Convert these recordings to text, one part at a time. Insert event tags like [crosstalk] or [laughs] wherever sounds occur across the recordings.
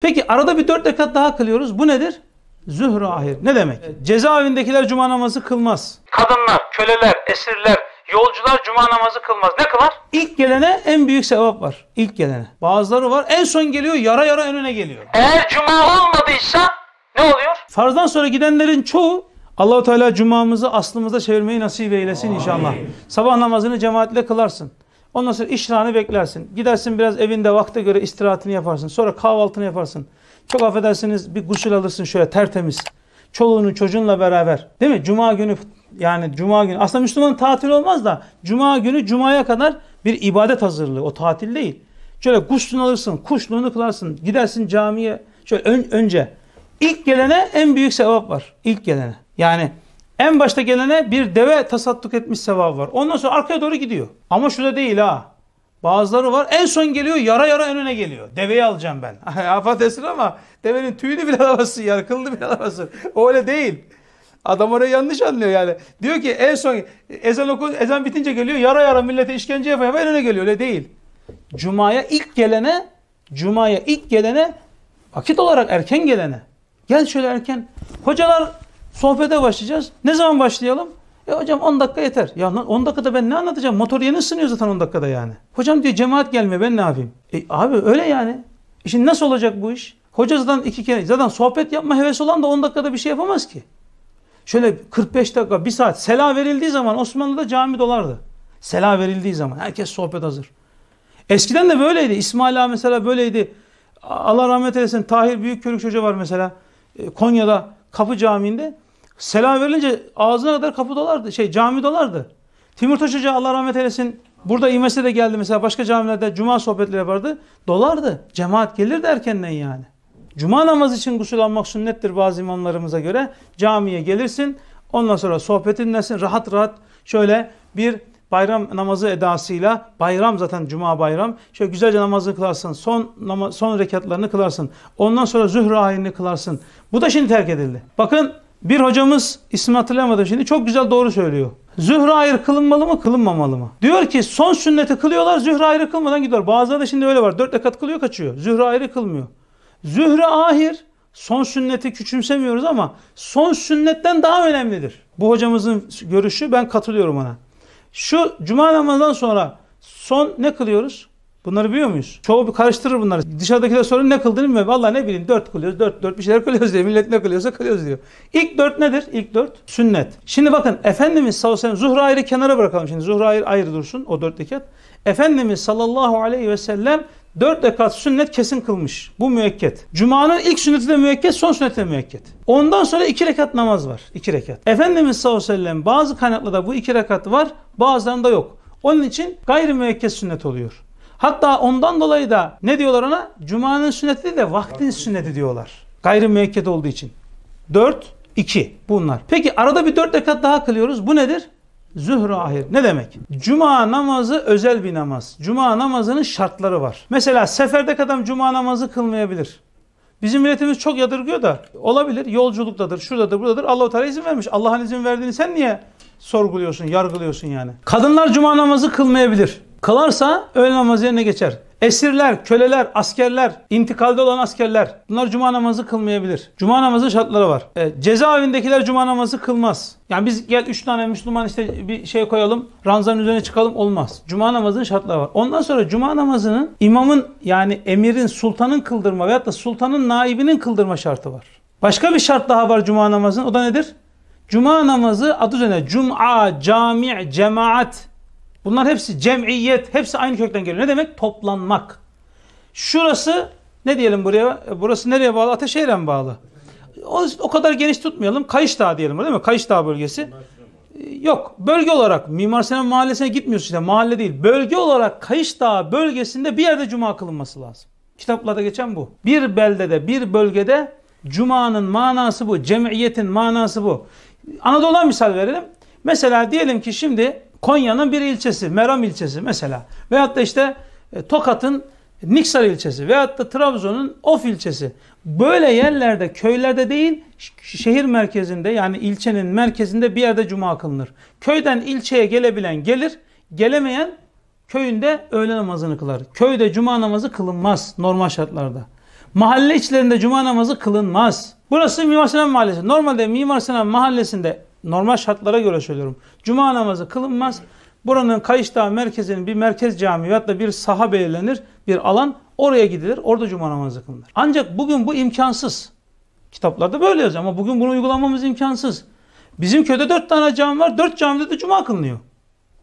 Peki arada bir dört rekat daha kılıyoruz. Bu nedir? Zühru ahir. Ne demek? Evet. Cezaevindekiler cuma namazı kılmaz. Kadınlar, köleler, esirler, yolcular cuma namazı kılmaz. Ne kılar? İlk gelene en büyük sevap var. İlk gelene. Bazıları var en son geliyor yara yara önüne geliyor. Eğer cuma olmadıysa ne oluyor? Farzdan sonra gidenlerin çoğu Allahu Teala cumamızı aslımıza çevirmeyi nasip eylesin Ay. inşallah. Sabah namazını cemaatle kılarsın. Ondan sonra işrağını beklersin. Gidersin biraz evinde vakte göre istirahatini yaparsın. Sonra kahvaltını yaparsın. Çok affedersiniz bir gusül alırsın şöyle tertemiz. Çoluğunun çocuğunla beraber. Değil mi? Cuma günü yani cuma günü. Aslında Müslüman tatil olmaz da cuma günü cumaya kadar bir ibadet hazırlığı. O tatil değil. Şöyle guslunu alırsın, kuşluğunu kılarsın. Gidersin camiye. Şöyle ön, önce. İlk gelene en büyük sevap var. İlk gelene. Yani en başta gelene bir deve tasadduk etmiş sevabı var. Ondan sonra arkaya doğru gidiyor. Ama şurada değil ha. Bazıları var en son geliyor yara yara önüne geliyor. Deveyi alacağım ben. [laughs] Afat etsin ama devenin tüyünü bile alamazsın yani kılını bile alamazsın. O öyle değil. Adam orayı yanlış anlıyor yani. Diyor ki en son ezan oku, ezan bitince geliyor yara yara millete işkence yapıyor ve önüne geliyor. Öyle değil. Cuma'ya ilk gelene, Cuma'ya ilk gelene vakit olarak erken gelene. Gel şöyle erken. Hocalar Sohbete başlayacağız. Ne zaman başlayalım? Ya e hocam 10 dakika yeter. Ya 10 dakikada ben ne anlatacağım? Motor yeni ısınıyor zaten 10 dakikada yani. Hocam diyor cemaat gelmiyor ben ne yapayım? E abi öyle yani. E şimdi nasıl olacak bu iş? Hoca zaten iki kere zaten sohbet yapma hevesi olan da 10 dakikada bir şey yapamaz ki. Şöyle 45 dakika bir saat sela verildiği zaman Osmanlı'da cami dolardı. Sela verildiği zaman herkes sohbet hazır. Eskiden de böyleydi. İsmail Ağa mesela böyleydi. Allah rahmet eylesin Tahir Büyükkörük çocuğu var mesela. E, Konya'da Kapı Camii'nde selam verilince ağzına kadar kapı dolardı Şey cami camidalardı. Timurtaş Hoca Allah rahmet eylesin burada İmes'e de geldi mesela başka camilerde cuma sohbetleri yapardı. Dolardı. Cemaat gelirdi erkenden yani. Cuma namazı için gusül almak sünnettir bazı imamlarımıza göre. Camiye gelirsin. Ondan sonra sohbetin sohbetinlesin. Rahat rahat şöyle bir bayram namazı edasıyla bayram zaten cuma bayram. Şöyle güzelce namazını kılarsın. Son nama, son rekatlarını kılarsın. Ondan sonra zühr ayinini kılarsın. Bu da şimdi terk edildi. Bakın bir hocamız isim hatırlamadım şimdi çok güzel doğru söylüyor. Zühre ayrı kılınmalı mı kılınmamalı mı? Diyor ki son sünneti kılıyorlar zühre ayrı kılmadan gidiyor. Bazıları da şimdi öyle var. Dört rekat kılıyor kaçıyor. Zühre ayrı kılmıyor. Zühre ahir son sünneti küçümsemiyoruz ama son sünnetten daha önemlidir. Bu hocamızın görüşü ben katılıyorum ona. Şu cuma namazından sonra son ne kılıyoruz? Bunları biliyor muyuz? Çoğu bir karıştırır bunları. Dışarıdakiler sorun ne kıldın mı? Vallahi ne bileyim dört kılıyoruz, dört dört bir şeyler kılıyoruz diyor. Millet ne kılıyorsa kılıyoruz diyor. İlk dört nedir? İlk dört sünnet. Şimdi bakın Efendimiz sallallahu aleyhi ve sellem zuhra ayrı kenara bırakalım şimdi. Zuhra ayrı, ayrı dursun o dört rekat. Efendimiz sallallahu aleyhi ve sellem Dört rekat sünnet kesin kılmış. Bu müekket. Cuma'nın ilk sünneti de müekket, son sünneti de müekket. Ondan sonra iki rekat namaz var. iki rekat. Efendimiz sallallahu aleyhi ve sellem bazı kaynaklarda bu iki rekat var, bazılarında yok. Onun için gayri müekket sünnet oluyor. Hatta ondan dolayı da ne diyorlar ona? Cuma'nın sünneti de vaktin sünneti diyorlar. Gayri müekket olduğu için. Dört, iki bunlar. Peki arada bir dört rekat daha kılıyoruz. Bu nedir? Zühru ahir. Ne demek? Cuma namazı özel bir namaz. Cuma namazının şartları var. Mesela seferde adam cuma namazı kılmayabilir. Bizim milletimiz çok yadırgıyor da olabilir. Yolculuktadır, şuradadır, buradadır. Allah-u Teala izin vermiş. Allah'ın izin verdiğini sen niye sorguluyorsun, yargılıyorsun yani? Kadınlar cuma namazı kılmayabilir. Kılarsa öğle namazı yerine geçer. Esirler, köleler, askerler, intikalde olan askerler bunlar cuma namazı kılmayabilir. Cuma namazı şartları var. E, cezaevindekiler cuma namazı kılmaz. Yani biz gel 3 tane Müslüman işte bir şey koyalım, ranzanın üzerine çıkalım olmaz. Cuma namazının şartları var. Ondan sonra cuma namazının imamın yani emirin, sultanın kıldırma veyahut da sultanın naibinin kıldırma şartı var. Başka bir şart daha var cuma namazının. O da nedir? Cuma namazı adı üzerine cuma, cami, cemaat Bunlar hepsi cemiyet, hepsi aynı kökten geliyor. Ne demek? Toplanmak. Şurası ne diyelim buraya? E, burası nereye bağlı? Ateşehir'e mi bağlı? O, o kadar geniş tutmayalım. Kayış Dağı diyelim değil mi? Kayış Dağı bölgesi. E, yok. Bölge olarak Mimar Sinan Mahallesi'ne gitmiyorsun işte. Mahalle değil. Bölge olarak Kayış Dağı bölgesinde bir yerde cuma kılınması lazım. Kitaplarda geçen bu. Bir beldede, bir bölgede cumanın manası bu. Cemiyetin manası bu. Anadolu'ya misal verelim. Mesela diyelim ki şimdi Konya'nın bir ilçesi, Meram ilçesi mesela. Veyahut da işte e, Tokat'ın Niksar ilçesi veyahut da Trabzon'un Of ilçesi. Böyle yerlerde, köylerde değil, şehir merkezinde yani ilçenin merkezinde bir yerde cuma kılınır. Köyden ilçeye gelebilen gelir, gelemeyen köyünde öğle namazını kılar. Köyde cuma namazı kılınmaz normal şartlarda. Mahalle içlerinde cuma namazı kılınmaz. Burası Mimar Sinan Mahallesi. Normalde Mimar Sinan Mahallesi'nde normal şartlara göre söylüyorum. Cuma namazı kılınmaz. Buranın Kayış Dağı merkezinin bir merkez camii ya da bir saha belirlenir, bir alan. Oraya gidilir, orada cuma namazı kılınır. Ancak bugün bu imkansız. Kitaplarda böyle yazıyor ama bugün bunu uygulamamız imkansız. Bizim köyde dört tane cami var, dört camide de cuma kılınıyor.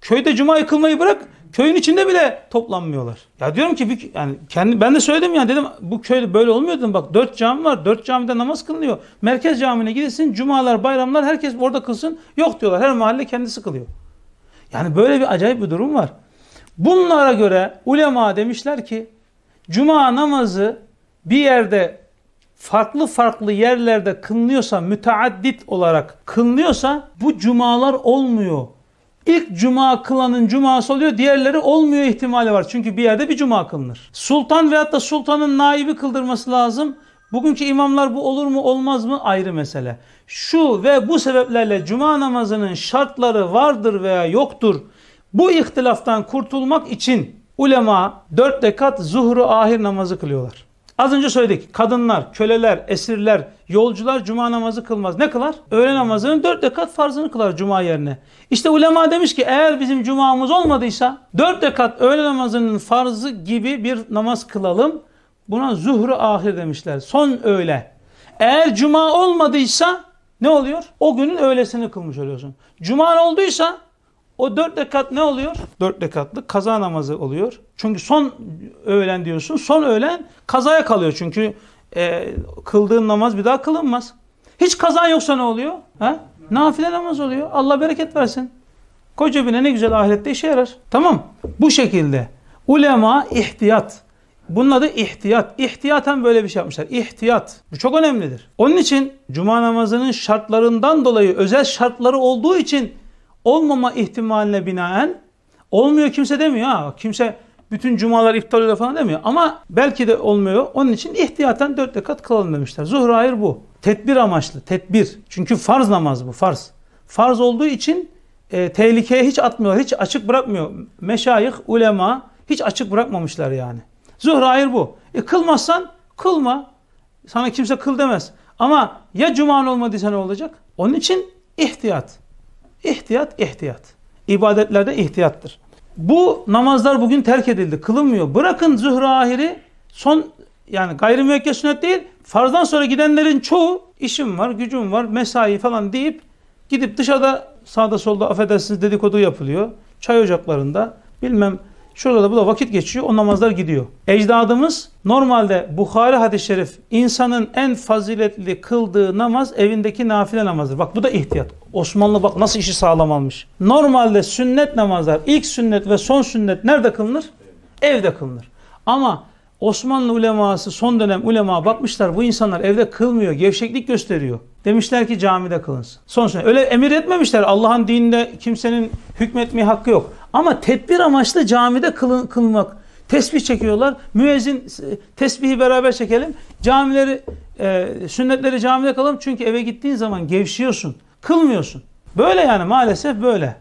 Köyde cuma kılmayı bırak, Köyün içinde bile toplanmıyorlar. Ya diyorum ki bir, yani kendi, ben de söyledim yani dedim bu köyde böyle olmuyor dedim. Bak dört cami var. Dört camide namaz kılınıyor. Merkez camine gidesin Cumalar, bayramlar herkes orada kılsın. Yok diyorlar. Her mahalle kendisi kılıyor. Yani böyle bir acayip bir durum var. Bunlara göre ulema demişler ki cuma namazı bir yerde farklı farklı yerlerde kılınıyorsa müteaddit olarak kılınıyorsa bu cumalar olmuyor. İlk cuma kılanın cuması oluyor. Diğerleri olmuyor ihtimali var. Çünkü bir yerde bir cuma kılınır. Sultan veyahut da sultanın naibi kıldırması lazım. Bugünkü imamlar bu olur mu olmaz mı ayrı mesele. Şu ve bu sebeplerle cuma namazının şartları vardır veya yoktur. Bu ihtilaftan kurtulmak için ulema dört rekat zuhru ahir namazı kılıyorlar. Az önce söyledik. Kadınlar, köleler, esirler, yolcular cuma namazı kılmaz. Ne kılar? Öğle namazının dört rekat farzını kılar cuma yerine. İşte ulema demiş ki eğer bizim cumamız olmadıysa dört rekat öğle namazının farzı gibi bir namaz kılalım. Buna zuhru ahir demişler. Son öğle. Eğer cuma olmadıysa ne oluyor? O günün öğlesini kılmış oluyorsun. Cuma olduysa o dört rekat ne oluyor? Dört rekatlık kaza namazı oluyor. Çünkü son öğlen diyorsun. Son öğlen kazaya kalıyor. Çünkü e, kıldığın namaz bir daha kılınmaz. Hiç kazan yoksa ne oluyor? Ha? Nafile namaz oluyor. Allah bereket versin. Koca bine ne güzel ahirette işe yarar. Tamam. Bu şekilde ulema ihtiyat. Bunun adı ihtiyat. İhtiyaten böyle bir şey yapmışlar. İhtiyat. Bu çok önemlidir. Onun için cuma namazının şartlarından dolayı özel şartları olduğu için olmama ihtimaline binaen olmuyor kimse demiyor ha. Kimse bütün cumalar iptal oluyor falan demiyor. Ama belki de olmuyor. Onun için ihtiyaten dört rekat kılalım demişler. Zuhur hayır bu. Tedbir amaçlı. Tedbir. Çünkü farz namaz bu. Farz. Farz olduğu için e, tehlikeye hiç atmıyor Hiç açık bırakmıyor. Meşayih, ulema hiç açık bırakmamışlar yani. Zuhur hayır bu. E kılmazsan kılma. Sana kimse kıl demez. Ama ya cuman olmadıysa ne olacak? Onun için ihtiyat. İhtiyat, ihtiyat. İbadetlerde ihtiyattır. Bu namazlar bugün terk edildi. Kılınmıyor. Bırakın zühre ahiri son yani gayrimüvekke sünnet değil. Farzdan sonra gidenlerin çoğu işim var, gücüm var, mesai falan deyip gidip dışarıda sağda solda affedersiniz dedikodu yapılıyor. Çay ocaklarında bilmem Şurada da bu da vakit geçiyor. O namazlar gidiyor. Ecdadımız normalde Bukhari hadis-i şerif insanın en faziletli kıldığı namaz evindeki nafile namazdır. Bak bu da ihtiyat. Osmanlı bak nasıl işi sağlam almış. Normalde sünnet namazlar ilk sünnet ve son sünnet nerede kılınır? Evde kılınır. Ama Osmanlı uleması son dönem ulema bakmışlar bu insanlar evde kılmıyor gevşeklik gösteriyor. Demişler ki camide kılınsın. Sonuçta öyle emir etmemişler Allah'ın dininde kimsenin hükmetmeye hakkı yok. Ama tedbir amaçlı camide kılın, kılmak tesbih çekiyorlar. Müezzin e, tesbihi beraber çekelim. Camileri e, sünnetleri camide kalalım çünkü eve gittiğin zaman gevşiyorsun kılmıyorsun. Böyle yani maalesef böyle.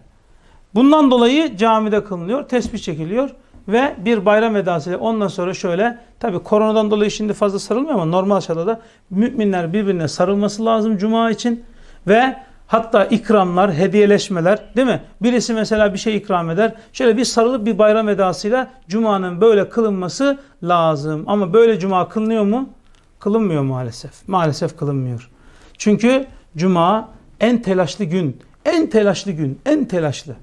Bundan dolayı camide kılınıyor tesbih çekiliyor ve bir bayram vedası. Ondan sonra şöyle tabi koronadan dolayı şimdi fazla sarılmıyor ama normal şartlarda müminler birbirine sarılması lazım cuma için ve hatta ikramlar, hediyeleşmeler değil mi? Birisi mesela bir şey ikram eder. Şöyle bir sarılıp bir bayram vedasıyla cumanın böyle kılınması lazım. Ama böyle cuma kılınıyor mu? Kılınmıyor maalesef. Maalesef kılınmıyor. Çünkü cuma en telaşlı gün, en telaşlı gün, en telaşlı.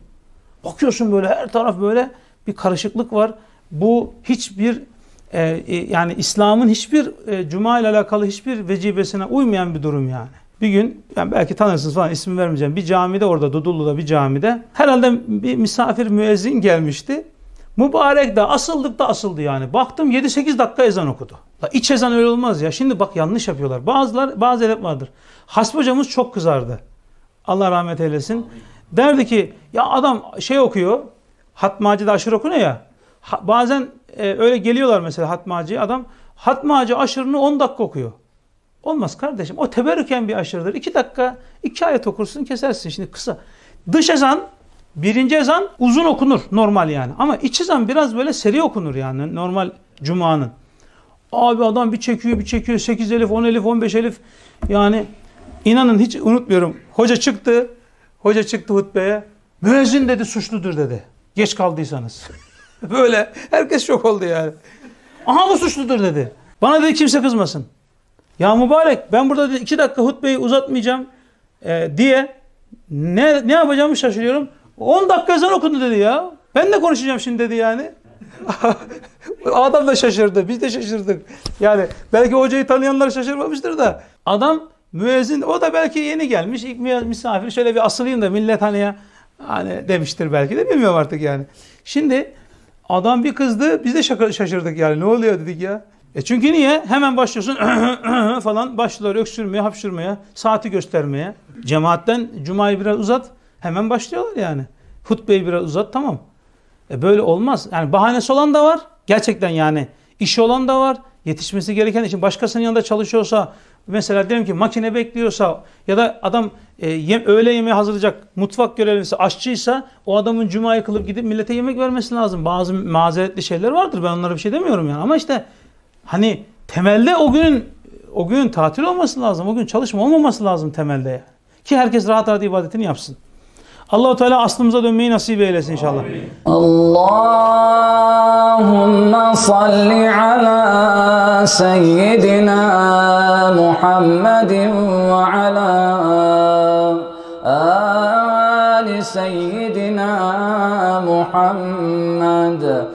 Bakıyorsun böyle her taraf böyle bir karışıklık var. Bu hiçbir e, e, yani İslam'ın hiçbir e, cuma ile alakalı hiçbir vecibesine uymayan bir durum yani. Bir gün yani belki tanırsınız falan isim vermeyeceğim. Bir camide orada Dudullu'da bir camide herhalde bir misafir müezzin gelmişti. Mübarek de asıldık da asıldı yani. Baktım 7-8 dakika ezan okudu. La iç ezan öyle olmaz ya. Şimdi bak yanlış yapıyorlar. Bazılar bazı edep vardır. Hasbi hocamız çok kızardı. Allah rahmet eylesin. Derdi ki ya adam şey okuyor Hatmacı'da aşırı okunuyor ya. Ha, bazen e, öyle geliyorlar mesela hatmacıya. Adam hatmacı aşırını 10 dakika okuyor. Olmaz kardeşim. O teberrüken bir aşırıdır. 2 dakika, 2 ayet okursun kesersin. Şimdi kısa. Dış ezan, birinci ezan uzun okunur normal yani. Ama iç ezan biraz böyle seri okunur yani normal cumanın. Abi adam bir çekiyor bir çekiyor 8 elif 10 elif 15 elif yani inanın hiç unutmuyorum. Hoca çıktı hoca çıktı hutbeye müezzin dedi suçludur dedi. Geç kaldıysanız. [laughs] Böyle herkes şok oldu yani. Aha bu suçludur dedi. Bana dedi kimse kızmasın. Ya mübarek ben burada dedi, iki dakika hutbeyi uzatmayacağım e, diye ne, ne yapacağımı şaşırıyorum. 10 dakika ezan okundu dedi ya. Ben de konuşacağım şimdi dedi yani. [laughs] Adam da şaşırdı. Biz de şaşırdık. Yani belki hocayı tanıyanlar şaşırmamıştır da. Adam müezzin o da belki yeni gelmiş. ilk misafir şöyle bir asılayım da millet hani ya Hani demiştir belki de bilmiyorum artık yani. Şimdi adam bir kızdı biz de şaşırdık yani ne oluyor dedik ya. E çünkü niye? Hemen başlıyorsun [coughs] falan başlıyorlar öksürmeye, hapşırmaya, saati göstermeye. Cemaatten cumayı biraz uzat hemen başlıyorlar yani. Hutbeyi biraz uzat tamam. E böyle olmaz. Yani bahanesi olan da var. Gerçekten yani işi olan da var. Yetişmesi gereken için başkasının yanında çalışıyorsa Mesela diyelim ki makine bekliyorsa ya da adam e, yem, öğle yemeği hazırlayacak mutfak görevlisi aşçıysa o adamın cumayı kılıp gidip millete yemek vermesi lazım. Bazı mazeretli şeyler vardır ben onlara bir şey demiyorum yani ama işte hani temelde o gün o gün tatil olması lazım. O gün çalışma olmaması lazım temelde Ki herkes rahat rahat ibadetini yapsın. Allahu Teala aslımıza dönmeyi nasip eylesin inşallah. Allahumma salli ala seyyidina Muhammedin ve ala ali seyyidina Muhammed.